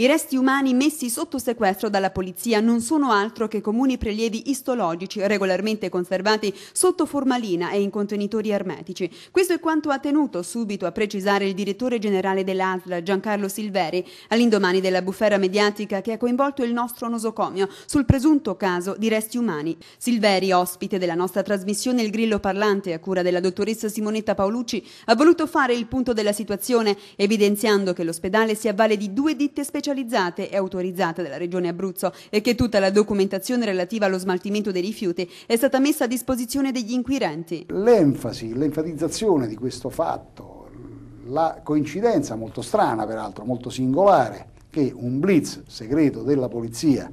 I resti umani messi sotto sequestro dalla polizia non sono altro che comuni prelievi istologici regolarmente conservati sotto formalina e in contenitori ermetici. Questo è quanto ha tenuto subito a precisare il direttore generale dell'ASL Giancarlo Silveri all'indomani della bufera mediatica che ha coinvolto il nostro nosocomio sul presunto caso di resti umani. Silveri, ospite della nostra trasmissione Il Grillo Parlante a cura della dottoressa Simonetta Paolucci, ha voluto fare il punto della situazione evidenziando che l'ospedale si avvale di due ditte speciali specializzate è autorizzata dalla Regione Abruzzo e che tutta la documentazione relativa allo smaltimento dei rifiuti è stata messa a disposizione degli inquirenti. L'enfasi, l'enfatizzazione di questo fatto, la coincidenza molto strana peraltro, molto singolare, che un blitz segreto della polizia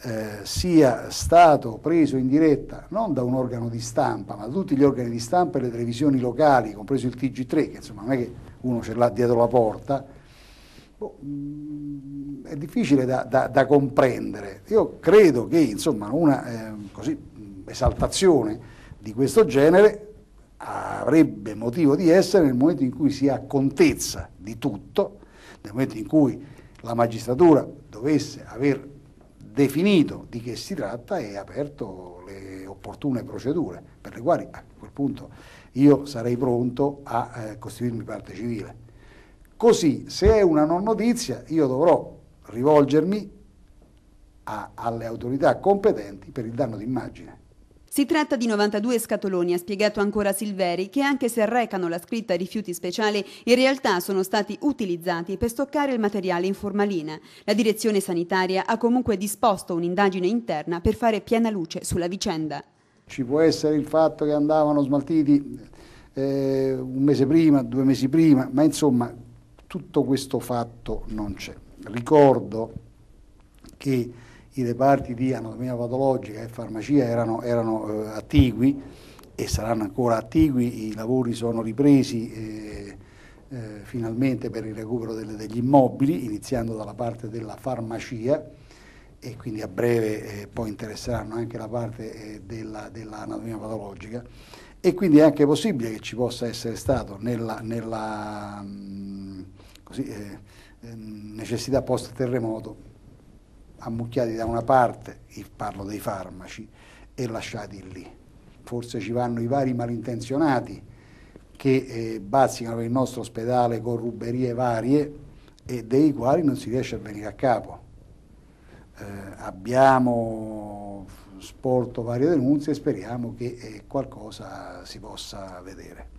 eh, sia stato preso in diretta non da un organo di stampa, ma da tutti gli organi di stampa e le televisioni locali, compreso il TG3, che insomma non è che uno ce l'ha dietro la porta, boh, mh, mm, è difficile da, da, da, comprendere. Io credo che insomma, una eh, così, mm, esaltazione di questo genere avrebbe motivo di essere nel momento in cui si ha contezza di tutto, nel momento in cui la magistratura dovesse aver definito di che si tratta e aperto le opportune procedure, per le quali a quel punto io sarei pronto a eh, costituirmi parte civile. Così, se è una non notizia, io dovrò rivolgermi a, alle autorità competenti per il danno d'immagine. Si tratta di 92 scatoloni, ha spiegato ancora Silveri, che anche se recano la scritta rifiuti speciali, in realtà sono stati utilizzati per stoccare il materiale in formalina. La direzione sanitaria ha comunque disposto un'indagine interna per fare piena luce sulla vicenda. Ci può essere il fatto che andavano smaltiti eh, un mese prima, due mesi prima, ma insomma tutto questo fatto non c'è. Ricordo che i reparti di anatomia patologica e farmacia erano, erano eh, attigui e saranno ancora attigui, i lavori sono ripresi eh, eh, finalmente per il recupero delle, degli immobili, iniziando dalla parte della farmacia e quindi a breve eh, poi interesseranno anche la parte dell'anatomia eh, della patologica e quindi è anche possibile che ci possa essere stato nella, nella così, eh, ehm, necessità post-terremoto, ammucchiati da una parte, parlo dei farmaci, e lasciati lì. Forse ci vanno i vari malintenzionati che eh, bazzicano il nostro ospedale con ruberie varie e dei quali non si riesce a venire a capo. Eh, abbiamo sporto varie denunce e speriamo che eh, qualcosa si possa vedere.